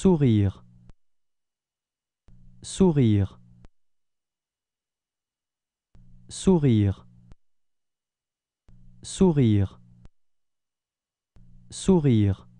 Sourire. Sourire. Sourire. Sourire. Sourire.